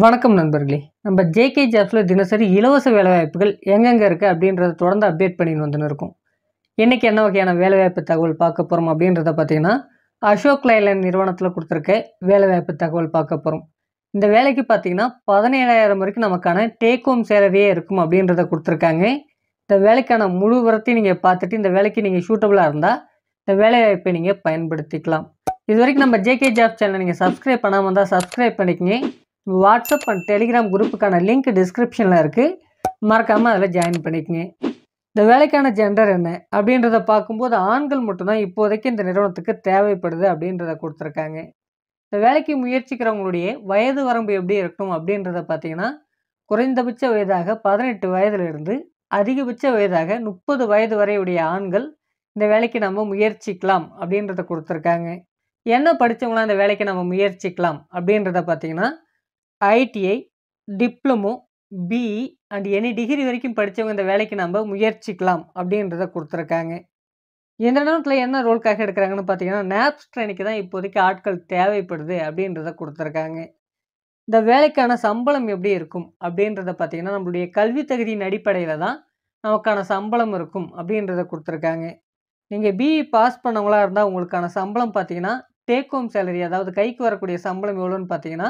வணக்கம் நண்பர்களே நம்ம ஜேகே ஜாப்ஸில் தினசரி இலவச வேலைவாய்ப்புகள் எங்கெங்கே இருக்குது அப்படின்றத தொடர்ந்து அப்டேட் பண்ணிட்டு வந்துன்னு இருக்கும் இன்றைக்கி என்ன வகையான வேலைவாய்ப்பு தகவல் பார்க்க போகிறோம் அப்படின்றத பார்த்தீங்கன்னா அசோக் லைலைன் நிறுவனத்தில் கொடுத்துருக்க வேலைவாய்ப்பு தகவல் பார்க்க போகிறோம் இந்த வேலைக்கு பார்த்தீங்கன்னா பதினேழாயிரம் வரைக்கும் நமக்கான டேக் ஹோம் சேலரியே இருக்கும் அப்படின்றத கொடுத்துருக்காங்க இந்த வேலைக்கான முழு உரத்தையும் நீங்கள் பார்த்துட்டு இந்த வேலைக்கு நீங்கள் சூட்டபுளாக இருந்தால் இந்த வேலைவாய்ப்பை நீங்கள் பயன்படுத்திக்கலாம் இது வரைக்கும் நம்ம ஜேகே ஜாப் சேனல் நீங்கள் சப்ஸ்கிரைப் பண்ணாமல் இருந்தால் சப்ஸ்கிரைப் பண்ணிக்கங்க வாட்ஸ்அப் அண்ட் டெலிகிராம் குரூப்புக்கான லிங்க் டிஸ்கிரிப்ஷனில் இருக்குது மறக்காமல் அதில் ஜாயின் பண்ணிக்கங்க இந்த வேலைக்கான ஜெண்டர் என்ன அப்படின்றத பார்க்கும்போது ஆண்கள் மட்டும்தான் இப்போதைக்கு இந்த நிறுவனத்துக்கு தேவைப்படுது அப்படின்றத கொடுத்துருக்காங்க இந்த வேலைக்கு முயற்சிக்கிறவங்களுடைய வயது வரம்பு எப்படி இருக்கணும் அப்படின்றத பார்த்தீங்கன்னா குறைந்தபட்ச வயதாக பதினெட்டு வயதிலிருந்து அதிகபட்ச வயதாக முப்பது வயது வரையுடைய ஆண்கள் இந்த வேலைக்கு நம்ம முயற்சிக்கலாம் அப்படின்றத கொடுத்துருக்காங்க என்ன படித்தவங்களாம் இந்த வேலைக்கு நம்ம முயற்சிக்கலாம் அப்படின்றத பார்த்தீங்கன்னா ITI diploma BE and any degree வரைக்கும் படித்தவங்க இந்த வேலைக்கு நம்ம முயற்சிக்கலாம் அப்படின்றத கொடுத்துருக்காங்க எந்த நேரத்தில் என்ன ரோல்காக எடுக்கிறாங்கன்னு பார்த்தீங்கன்னா நேப்ஸ் ட்ரெயினுக்கு தான் இப்போதைக்கு ஆட்கள் தேவைப்படுது அப்படின்றத கொடுத்துருக்காங்க இந்த வேலைக்கான சம்பளம் எப்படி இருக்கும் அப்படின்றத பார்த்தீங்கன்னா நம்மளுடைய கல்வி தகுதியின் அடிப்படையில் தான் நமக்கான சம்பளம் இருக்கும் அப்படின்றத கொடுத்துருக்காங்க நீங்கள் பிஇ பாஸ் e பண்ணவங்களாக இருந்தால் உங்களுக்கான சம்பளம் பார்த்தீங்கன்னா டேக் ஹோம் சேலரி அதாவது கைக்கு வரக்கூடிய சம்பளம் எவ்வளோன்னு பார்த்தீங்கன்னா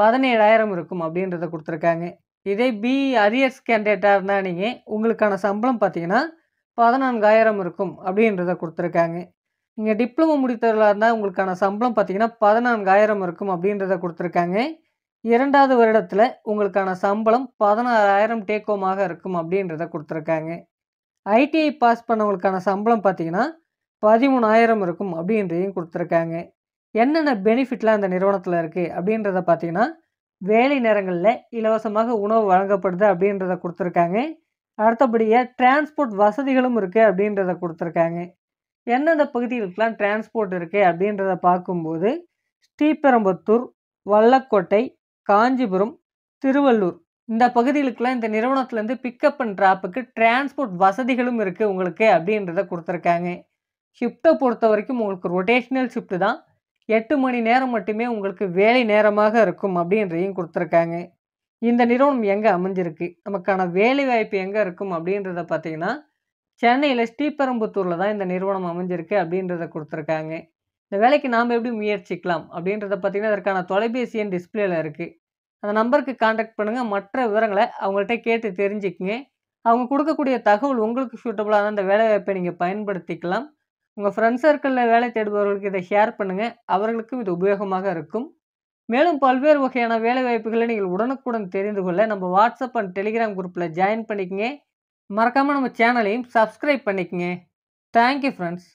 பதினேழாயிரம் இருக்கும் அப்படின்றத கொடுத்துருக்காங்க இதே பி அரியர்ஸ் கேண்டிடேட்டாக இருந்தால் நீங்கள் உங்களுக்கான சம்பளம் பார்த்தீங்கன்னா பதினான்காயிரம் இருக்கும் அப்படின்றத கொடுத்துருக்காங்க நீங்கள் டிப்ளமோ முடித்தவர்களாக இருந்தால் உங்களுக்கான சம்பளம் பார்த்தீங்கன்னா பதினான்காயிரம் இருக்கும் அப்படின்றத கொடுத்துருக்காங்க இரண்டாவது வருடத்தில் உங்களுக்கான சம்பளம் பதினாறாயிரம் டேக்கோமாக இருக்கும் அப்படின்றத கொடுத்துருக்காங்க ஐடிஐ பாஸ் பண்ணவங்களுக்கான சம்பளம் பார்த்தீங்கன்னா பதிமூணாயிரம் இருக்கும் அப்படின்றதையும் கொடுத்துருக்காங்க என்னென்ன பெனிஃபிட்லாம் அந்த நிறுவனத்தில் இருக்குது அப்படின்றத பார்த்தீங்கன்னா வேலை நேரங்களில் இலவசமாக உணவு வழங்கப்படுது அப்படின்றத கொடுத்துருக்காங்க அடுத்தபடியாக டிரான்ஸ்போர்ட் வசதிகளும் இருக்குது அப்படின்றத கொடுத்துருக்காங்க எந்தெந்த பகுதிகளுக்கெலாம் டிரான்ஸ்போர்ட் இருக்குது அப்படின்றத பார்க்கும்போது ஸ்ரீபெரும்புத்தூர் வல்லக்கோட்டை காஞ்சிபுரம் திருவள்ளூர் இந்த பகுதிகளுக்கெலாம் இந்த நிறுவனத்துலேருந்து பிக்கப் அண்ட் ட்ராப்புக்கு டிரான்ஸ்போர்ட் வசதிகளும் இருக்குது உங்களுக்கு அப்படின்றத கொடுத்துருக்காங்க ஷிஃப்ட்டை பொறுத்த வரைக்கும் உங்களுக்கு ரொட்டேஷ்னல் ஷிஃப்ட்டு தான் எட்டு மணி நேரம் மட்டுமே உங்களுக்கு வேலை நேரமாக இருக்கும் அப்படின்றதையும் கொடுத்துருக்காங்க இந்த நிறுவனம் எங்கே அமைஞ்சிருக்கு நமக்கான வேலை வாய்ப்பு எங்கே இருக்கும் அப்படின்றத பார்த்தீங்கன்னா சென்னையில் ஸ்ரீபெரும்புத்தூரில் தான் இந்த நிறுவனம் அமைஞ்சிருக்கு அப்படின்றத கொடுத்துருக்காங்க இந்த வேலைக்கு நாம் எப்படி முயற்சிக்கலாம் அப்படின்றத பார்த்தீங்கன்னா அதற்கான தொலைபேசி எண் டிஸ்பிளேல இருக்குது அந்த நம்பருக்கு காண்டாக்ட் பண்ணுங்கள் மற்ற விவரங்களை அவங்கள்ட்ட கேட்டு தெரிஞ்சுக்குங்க அவங்க கொடுக்கக்கூடிய தகவல் உங்களுக்கு சூட்டபுளாக அந்த வேலைவாய்ப்பை நீங்கள் பயன்படுத்திக்கலாம் உங்கள் ஃப்ரெண்ட் சர்க்கிளில் வேலை தேடுபவர்களுக்கு இதை ஷேர் பண்ணுங்கள் அவர்களுக்கும் இது உபயோகமாக இருக்கும் மேலும் பல்வேறு வகையான வேலைவாய்ப்புகளை நீங்கள் உடனுக்குடன் தெரிந்து கொள்ள நம்ம வாட்ஸ்அப் அண்ட் டெலிகிராம் குரூப்பில் ஜாயின் பண்ணிக்கங்க மறக்காமல் நம்ம சேனலையும் சப்ஸ்கிரைப் பண்ணிக்கங்க தேங்க்யூ ஃப்ரெண்ட்ஸ்